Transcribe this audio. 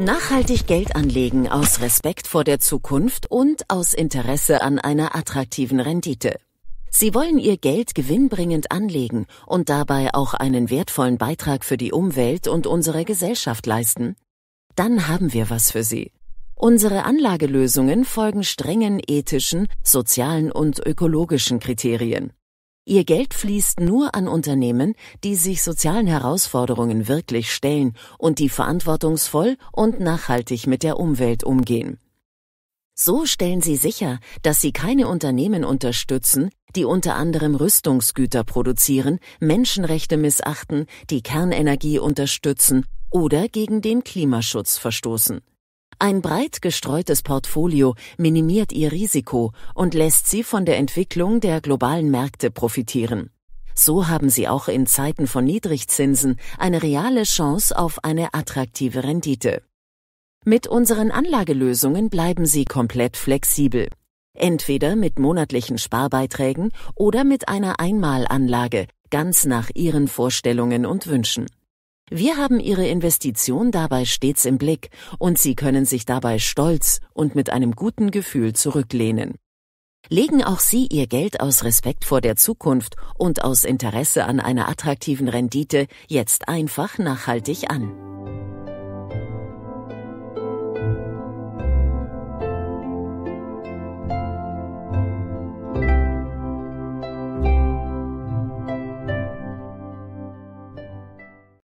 Nachhaltig Geld anlegen aus Respekt vor der Zukunft und aus Interesse an einer attraktiven Rendite. Sie wollen ihr Geld gewinnbringend anlegen und dabei auch einen wertvollen Beitrag für die Umwelt und unsere Gesellschaft leisten? Dann haben wir was für Sie. Unsere Anlagelösungen folgen strengen ethischen, sozialen und ökologischen Kriterien. Ihr Geld fließt nur an Unternehmen, die sich sozialen Herausforderungen wirklich stellen und die verantwortungsvoll und nachhaltig mit der Umwelt umgehen. So stellen sie sicher, dass sie keine Unternehmen unterstützen, die unter anderem Rüstungsgüter produzieren, Menschenrechte missachten, die Kernenergie unterstützen oder gegen den Klimaschutz verstoßen. Ein breit gestreutes Portfolio minimiert ihr Risiko und lässt sie von der Entwicklung der globalen Märkte profitieren. So haben sie auch in Zeiten von Niedrigzinsen eine reale Chance auf eine attraktive Rendite. Mit unseren Anlagelösungen bleiben sie komplett flexibel. Entweder mit monatlichen Sparbeiträgen oder mit einer Einmalanlage, ganz nach ihren Vorstellungen und Wünschen. Wir haben Ihre Investition dabei stets im Blick und Sie können sich dabei stolz und mit einem guten Gefühl zurücklehnen. Legen auch Sie Ihr Geld aus Respekt vor der Zukunft und aus Interesse an einer attraktiven Rendite jetzt einfach nachhaltig an.